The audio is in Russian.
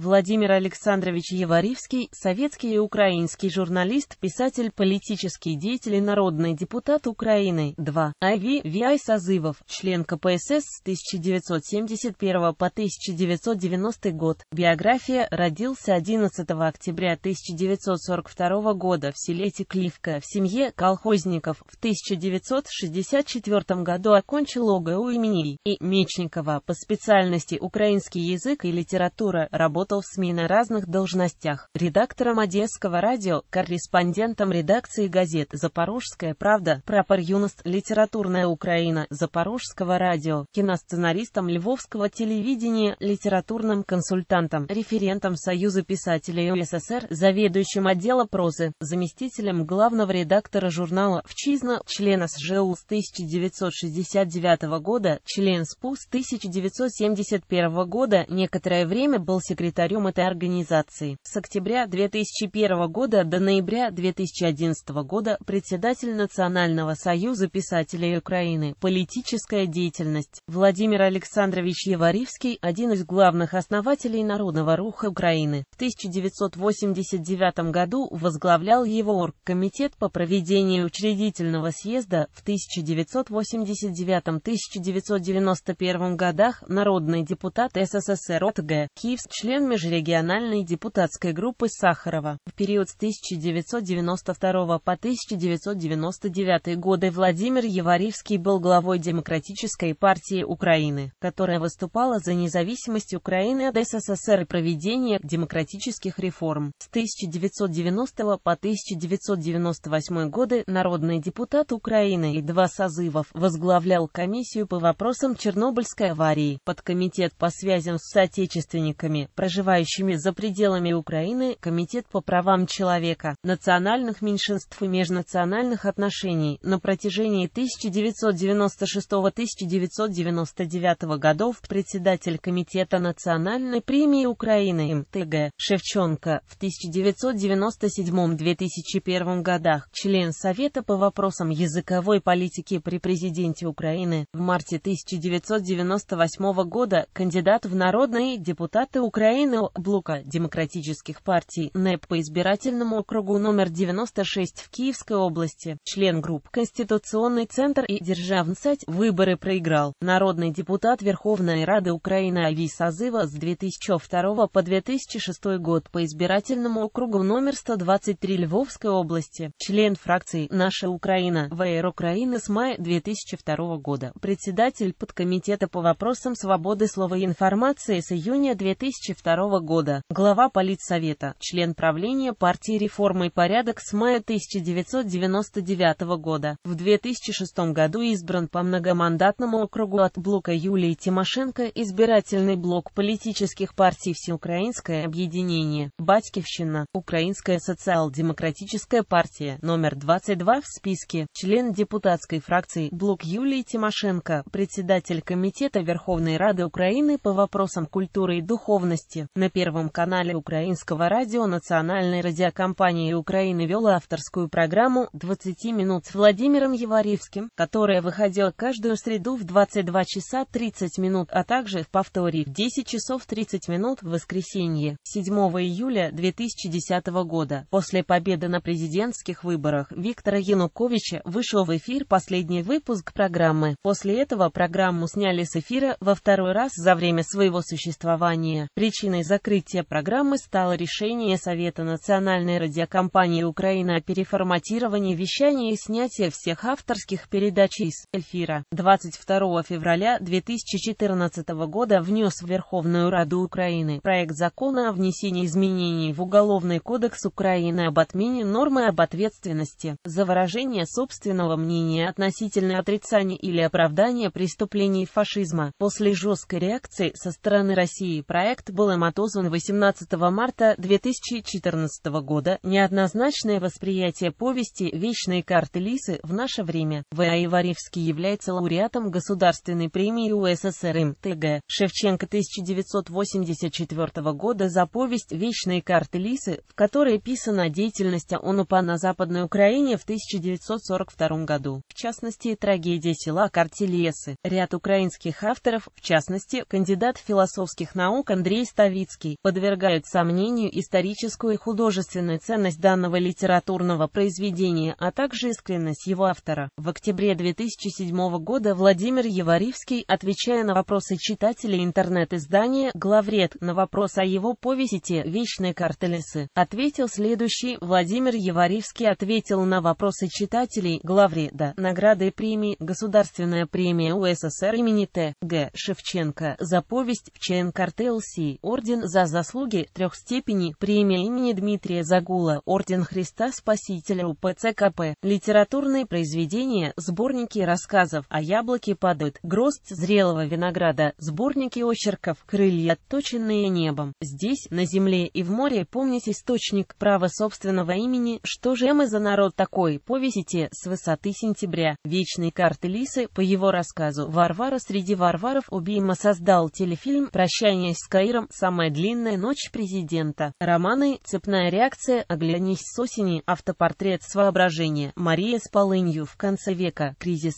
Владимир Александрович Яворивский, советский и украинский журналист, писатель, политический деятель и народный депутат Украины. 2. Ави Виай Созывов, член КПСС с 1971 по 1990 год. Биография. Родился 11 октября 1942 года в селе Текливка в семье колхозников. В 1964 году окончил ОГУ имени И. Мечникова по специальности «Украинский язык и литература», работал работал в СМИ на разных должностях – редактором Одесского радио, корреспондентом редакции газет «Запорожская правда», «Прапор юность», «Литературная Украина», «Запорожского радио», киносценаристом Львовского телевидения, литературным консультантом, референтом Союза писателей СССР заведующим отдела прозы, заместителем главного редактора журнала «Вчизна», члена СЖУ с 1969 года, член СПУ с 1971 года, некоторое время был секретарем секретарем этой организации. С октября 2001 года до ноября 2011 года председатель Национального союза писателей Украины. Политическая деятельность. Владимир Александрович Еваривский – один из главных основателей народного руха Украины. В 1989 году возглавлял его оргкомитет по проведению учредительного съезда в 1989-1991 годах народный депутат СССР от Г. член межрегиональной депутатской группы Сахарова. В период с 1992 по 1999 годы Владимир Еваревский был главой Демократической партии Украины, которая выступала за независимость Украины от СССР и проведение демократических реформ. С 1990 по 1998 годы народный депутат Украины и два созывов возглавлял комиссию по вопросам Чернобыльской аварии, подкомитет по связям с соотечественниками, проживающими проживающими за пределами Украины, Комитет по правам человека, национальных меньшинств и межнациональных отношений на протяжении 1996-1999 годов председатель Комитета национальной премии Украины МТГ Шевченко в 1997-2001 годах, член Совета по вопросам языковой политики при президенте Украины в марте 1998 года, кандидат в народные депутаты Украины Украины блока демократических партий НЭП по избирательному округу номер 96 в Киевской области, член групп Конституционный центр и Державнсать, выборы проиграл. Народный депутат Верховной Рады Украины Ави Созыва с 2002 по 2006 год по избирательному округу номер 123 Львовской области, член фракции «Наша Украина» ВР Украины с мая 2002 года, председатель подкомитета по вопросам свободы слова и информации с июня 2002 1992 года, глава Политсовета, член правления партии «Реформа и порядок» с мая 1999 года. В 2006 году избран по многомандатному округу от блока Юлии Тимошенко избирательный блок политических партий Всеукраинское объединение, Батькивщина, Украинская социал-демократическая партия, номер 22 в списке, член депутатской фракции «Блок Юлии Тимошенко», председатель Комитета Верховной Рады Украины по вопросам культуры и духовности, Америки. На Первом канале Украинского радио Национальной радиокомпании Украины вел авторскую программу «20 минут» с Владимиром Еваревским, которая выходила каждую среду в 22 часа 30 минут, а также в повторе в 10 часов 30 минут в воскресенье 7 июля 2010 года. После победы на президентских выборах Виктора Януковича вышел в эфир последний выпуск программы. После этого программу сняли с эфира во второй раз за время своего существования. Причина причиной закрытия программы стало решение Совета национальной радиокомпании Украина о переформатировании вещания и снятии всех авторских передач из эфира. 22 февраля 2014 года внес в Верховную Раду Украины проект закона о внесении изменений в Уголовный кодекс Украины об отмене нормы об ответственности за выражение собственного мнения относительно отрицания или оправдания преступлений фашизма. После жесткой реакции со стороны России проект был законом отозван 18 марта 2014 года, неоднозначное восприятие повести «Вечные карты Лисы» в наше время. В.А. Иваревский является лауреатом Государственной премии УССР МТГ Шевченко 1984 года за повесть «Вечные карты Лисы», в которой писана деятельность ОНУПА на Западной Украине в 1942 году, в частности, трагедия села Картелесы. Ряд украинских авторов, в частности, кандидат философских наук Андрей Сталин, Муравицкий, подвергают сомнению историческую и художественную ценность данного литературного произведения, а также искренность его автора. В октябре 2007 года Владимир Еваривский, отвечая на вопросы читателей интернет-издания «Главред» на вопрос о его повести «Вечные картелесы», ответил следующий. Владимир Еваривский ответил на вопросы читателей «Главреда», награды и премии, государственная премия УССР имени Т. Г. Шевченко за повесть «Чен Картел Си» орден «За заслуги» трех степеней, премия имени Дмитрия Загула, орден Христа Спасителя УПЦКП, литературные произведения, сборники рассказов о «А яблоке падают, гроздь зрелого винограда, сборники очерков, крылья, точенные небом. Здесь, на земле и в море, помнить источник права собственного имени, что же мы за народ такой, повесите с высоты сентября. Вечные карты Лисы, по его рассказу, Варвара среди варваров убийма создал телефильм «Прощание с Каиром» сам Самая длинная ночь президента. Романы «Цепная реакция», «Оглянись с осени», «Автопортрет с воображения», «Мария с полынью в конце века», «Кризис